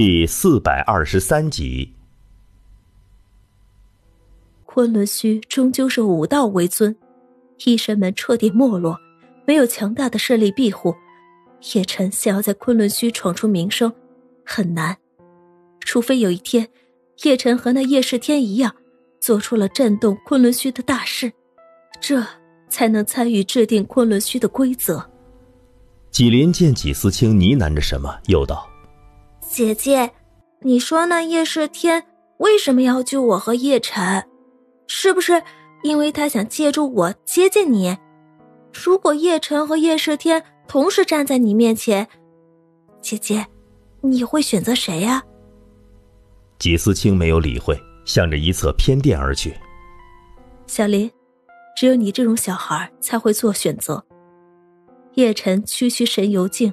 第四百二十三集。昆仑虚终究是武道为尊，医神门彻底没落，没有强大的势力庇护，叶辰想要在昆仑虚闯出名声很难。除非有一天，叶晨和那叶世天一样，做出了震动昆仑虚的大事，这才能参与制定昆仑虚的规则。纪林见纪思清呢喃着什么，又道。姐姐，你说那叶世天为什么要救我和叶晨？是不是因为他想借助我接近你？如果叶晨和叶世天同时站在你面前，姐姐，你会选择谁呀？季思清没有理会，向着一侧偏殿而去。小林，只有你这种小孩才会做选择。叶晨区区神游境，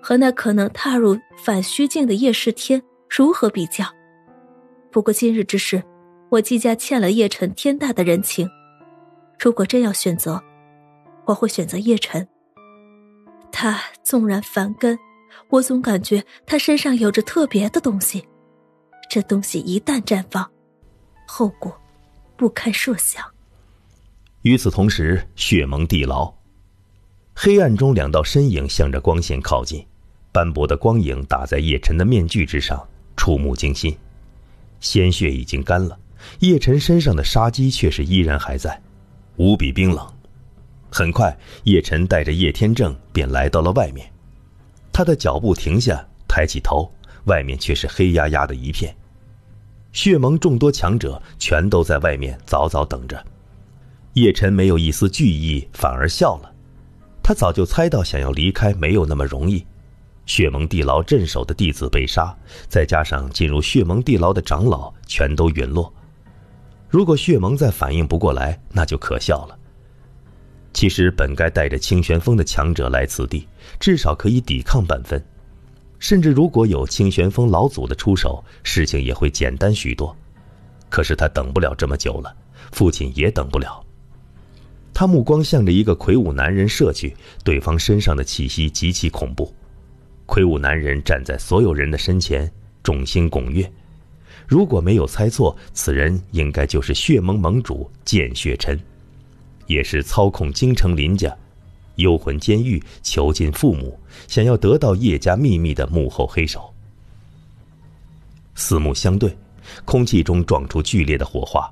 和那可能踏入反虚境的叶世天如何比较？不过今日之事，我季家欠了叶辰天大的人情。如果真要选择，我会选择叶辰。他纵然凡根，我总感觉他身上有着特别的东西。这东西一旦绽放，后果不堪设想。与此同时，血盟地牢，黑暗中两道身影向着光线靠近。斑驳的光影打在叶晨的面具之上，触目惊心。鲜血已经干了，叶晨身上的杀机却是依然还在，无比冰冷。很快，叶晨带着叶天正便来到了外面。他的脚步停下，抬起头，外面却是黑压压的一片。血盟众多强者全都在外面早早等着。叶晨没有一丝惧意，反而笑了。他早就猜到，想要离开没有那么容易。血盟地牢镇守的弟子被杀，再加上进入血盟地牢的长老全都陨落，如果血盟再反应不过来，那就可笑了。其实本该带着清玄峰的强者来此地，至少可以抵抗半分，甚至如果有清玄峰老祖的出手，事情也会简单许多。可是他等不了这么久了，父亲也等不了。他目光向着一个魁梧男人射去，对方身上的气息极其恐怖。魁梧男人站在所有人的身前，众星拱月。如果没有猜错，此人应该就是血盟盟主剑血尘，也是操控京城林家、幽魂监狱囚禁父母，想要得到叶家秘密的幕后黑手。四目相对，空气中撞出剧烈的火花。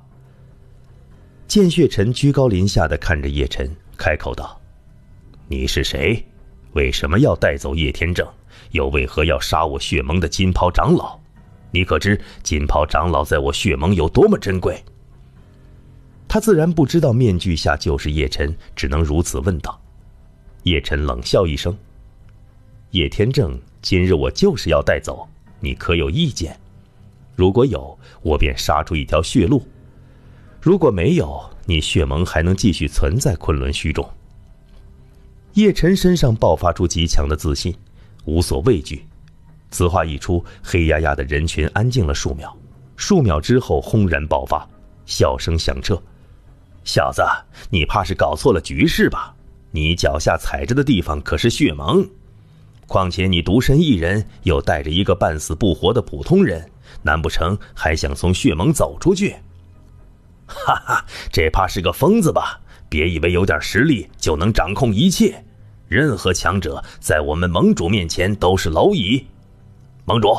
见血尘居高临下的看着叶晨，开口道：“你是谁？为什么要带走叶天正？”又为何要杀我血盟的金袍长老？你可知金袍长老在我血盟有多么珍贵？他自然不知道面具下就是叶辰，只能如此问道。叶辰冷笑一声：“叶天正，今日我就是要带走你，可有意见？如果有，我便杀出一条血路；如果没有，你血盟还能继续存在昆仑虚中。”叶辰身上爆发出极强的自信。无所畏惧，此话一出，黑压压的人群安静了数秒，数秒之后，轰然爆发，笑声响彻。小子，你怕是搞错了局势吧？你脚下踩着的地方可是血盟，况且你独身一人，又带着一个半死不活的普通人，难不成还想从血盟走出去？哈哈，这怕是个疯子吧？别以为有点实力就能掌控一切。任何强者在我们盟主面前都是蝼蚁。盟主，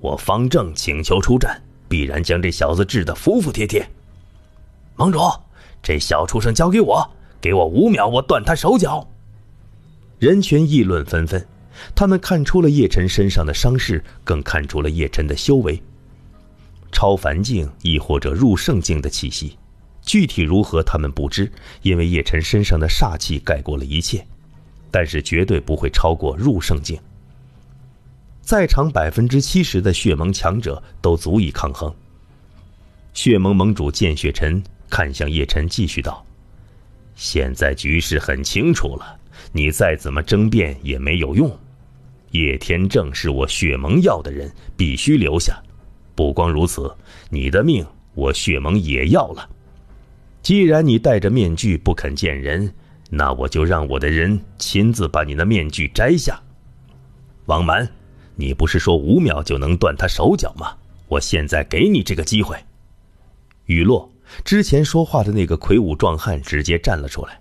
我方正请求出战，必然将这小子治得服服帖帖。盟主，这小畜生交给我，给我五秒，我断他手脚。人群议论纷纷，他们看出了叶辰身上的伤势，更看出了叶辰的修为——超凡境，亦或者入圣境的气息。具体如何，他们不知，因为叶辰身上的煞气盖过了一切。但是绝对不会超过入圣境。在场百分之七十的血盟强者都足以抗衡。血盟盟主见血尘看向叶晨，继续道：“现在局势很清楚了，你再怎么争辩也没有用。叶天正是我血盟要的人，必须留下。不光如此，你的命我血盟也要了。既然你戴着面具不肯见人。”那我就让我的人亲自把你的面具摘下。王蛮，你不是说五秒就能断他手脚吗？我现在给你这个机会。雨落之前说话的那个魁梧壮汉直接站了出来。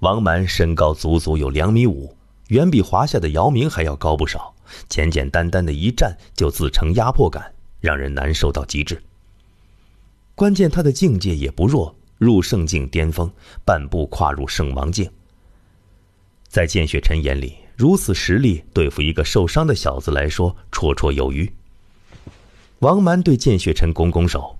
王蛮身高足足有两米五，远比华夏的姚明还要高不少。简简单单的一站就自成压迫感，让人难受到极致。关键他的境界也不弱。入圣境巅峰，半步跨入圣王境。在见雪尘眼里，如此实力对付一个受伤的小子来说，绰绰有余。王蛮对见雪尘拱拱手：“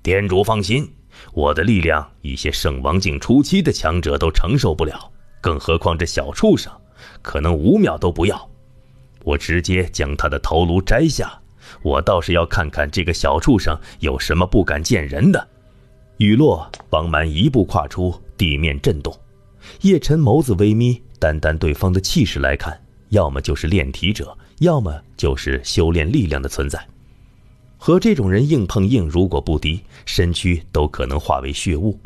店主放心，我的力量一些圣王境初期的强者都承受不了，更何况这小畜生，可能五秒都不要，我直接将他的头颅摘下。我倒是要看看这个小畜生有什么不敢见人的。”雨落，王蛮一步跨出，地面震动。叶辰眸子微眯，单单对方的气势来看，要么就是炼体者，要么就是修炼力量的存在。和这种人硬碰硬，如果不敌，身躯都可能化为血雾。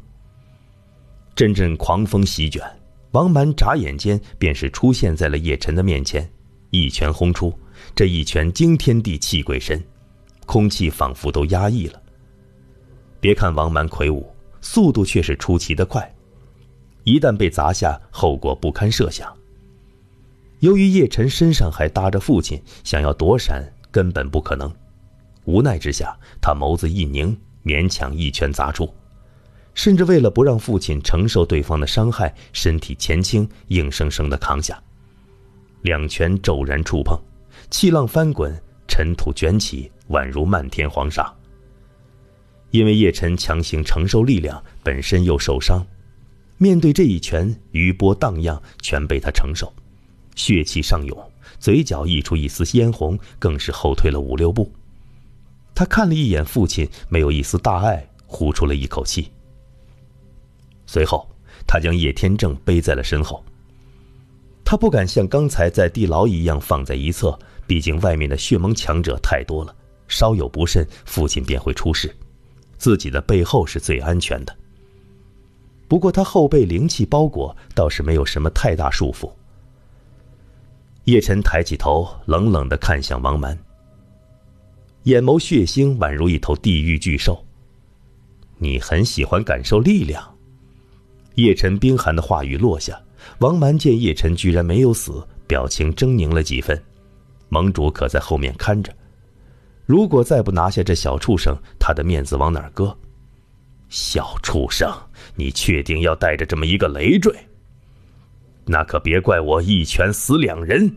阵阵狂风席卷，王蛮眨眼间便是出现在了叶辰的面前，一拳轰出。这一拳惊天地，泣鬼神，空气仿佛都压抑了。别看王蛮魁梧，速度却是出奇的快。一旦被砸下，后果不堪设想。由于叶晨身上还搭着父亲，想要躲闪根本不可能。无奈之下，他眸子一凝，勉强一拳砸出。甚至为了不让父亲承受对方的伤害，身体前倾，硬生生的扛下。两拳骤然触碰，气浪翻滚，尘土卷起，宛如漫天黄沙。因为叶晨强行承受力量，本身又受伤，面对这一拳余波荡漾，全被他承受，血气上涌，嘴角溢出一丝嫣红，更是后退了五六步。他看了一眼父亲，没有一丝大碍，呼出了一口气。随后，他将叶天正背在了身后。他不敢像刚才在地牢一样放在一侧，毕竟外面的血盟强者太多了，稍有不慎，父亲便会出事。自己的背后是最安全的。不过他后背灵气包裹，倒是没有什么太大束缚。叶晨抬起头，冷冷的看向王蛮，眼眸血腥，宛如一头地狱巨兽。你很喜欢感受力量？叶晨冰寒的话语落下，王蛮见叶晨居然没有死，表情狰狞了几分。盟主可在后面看着。如果再不拿下这小畜生，他的面子往哪儿搁？小畜生，你确定要带着这么一个累赘？那可别怪我一拳死两人！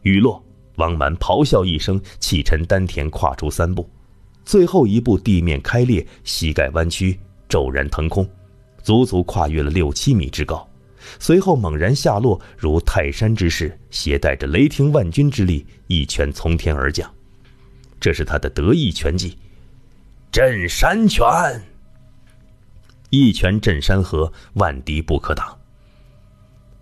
雨落，王蛮咆哮一声，气沉丹田，跨出三步，最后一步地面开裂，膝盖弯曲，骤然腾空，足足跨越了六七米之高，随后猛然下落，如泰山之势，携带着雷霆万钧之力，一拳从天而降。这是他的得意拳技，镇山拳。一拳镇山河，万敌不可挡。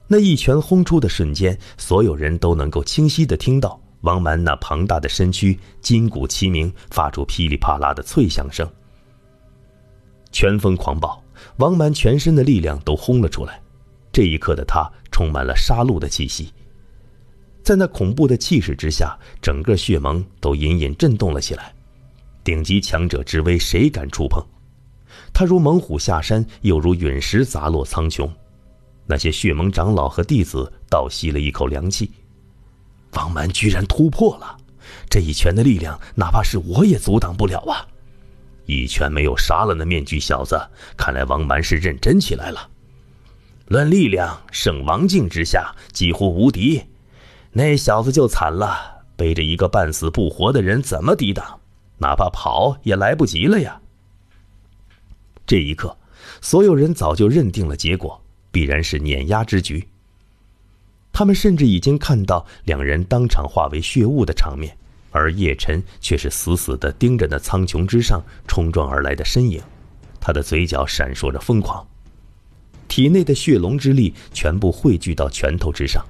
那一拳轰出的瞬间，所有人都能够清晰的听到王蛮那庞大的身躯筋骨齐鸣，发出噼里啪啦的脆响声。拳风狂暴，王蛮全身的力量都轰了出来。这一刻的他，充满了杀戮的气息。在那恐怖的气势之下，整个血盟都隐隐震动了起来。顶级强者之威，谁敢触碰？他如猛虎下山，又如陨石砸落苍穹。那些血盟长老和弟子倒吸了一口凉气。王蛮居然突破了！这一拳的力量，哪怕是我也阻挡不了啊！一拳没有杀了那面具小子，看来王蛮是认真起来了。论力量，圣王境之下几乎无敌。那小子就惨了，背着一个半死不活的人，怎么抵挡？哪怕跑也来不及了呀！这一刻，所有人早就认定了结果，必然是碾压之局。他们甚至已经看到两人当场化为血雾的场面，而叶晨却是死死地盯着那苍穹之上冲撞而来的身影，他的嘴角闪烁着疯狂，体内的血龙之力全部汇聚到拳头之上。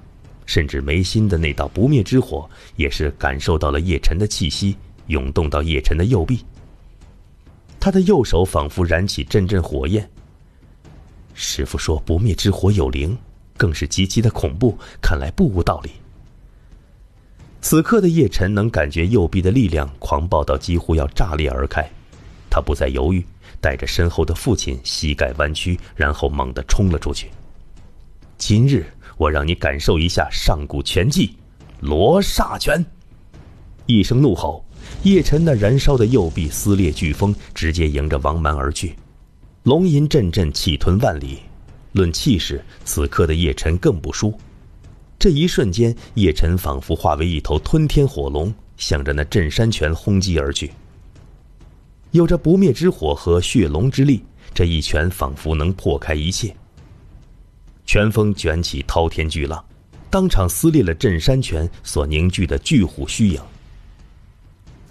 甚至眉心的那道不灭之火也是感受到了叶辰的气息涌动到叶辰的右臂，他的右手仿佛燃起阵阵火焰。师傅说不灭之火有灵，更是极其的恐怖，看来不无道理。此刻的叶辰能感觉右臂的力量狂暴到几乎要炸裂而开，他不再犹豫，带着身后的父亲膝盖弯曲，然后猛地冲了出去。今日。我让你感受一下上古拳技，罗刹拳！一声怒吼，叶辰那燃烧的右臂撕裂飓风，直接迎着王蛮而去。龙吟阵阵，气吞万里。论气势，此刻的叶辰更不输。这一瞬间，叶辰仿佛化为一头吞天火龙，向着那镇山拳轰击而去。有着不灭之火和血龙之力，这一拳仿佛能破开一切。拳风卷起滔天巨浪，当场撕裂了镇山拳所凝聚的巨虎虚影。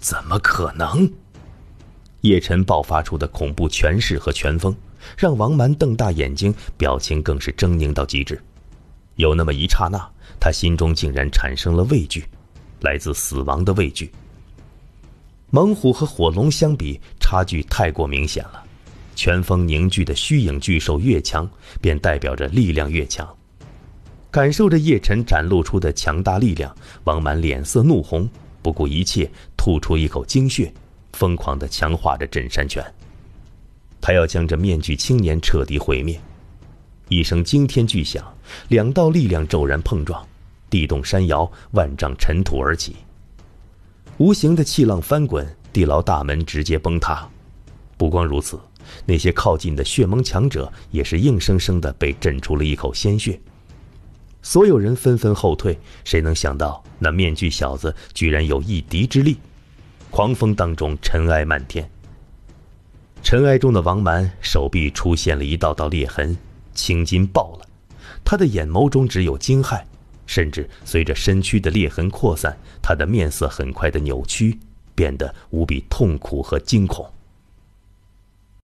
怎么可能？叶晨爆发出的恐怖拳势和拳风，让王蛮瞪大眼睛，表情更是狰狞到极致。有那么一刹那，他心中竟然产生了畏惧，来自死亡的畏惧。猛虎和火龙相比，差距太过明显了。拳风凝聚的虚影巨兽越强，便代表着力量越强。感受着叶辰展露出的强大力量，王满脸色怒红，不顾一切吐出一口精血，疯狂地强化着镇山拳。他要将这面具青年彻底毁灭！一声惊天巨响，两道力量骤然碰撞，地动山摇，万丈尘土而起。无形的气浪翻滚，地牢大门直接崩塌。不光如此。那些靠近的血盟强者也是硬生生的被震出了一口鲜血，所有人纷纷后退。谁能想到那面具小子居然有一敌之力？狂风当中尘埃漫天，尘埃中的王蛮手臂出现了一道道裂痕，青筋暴了。他的眼眸中只有惊骇，甚至随着身躯的裂痕扩散，他的面色很快的扭曲，变得无比痛苦和惊恐。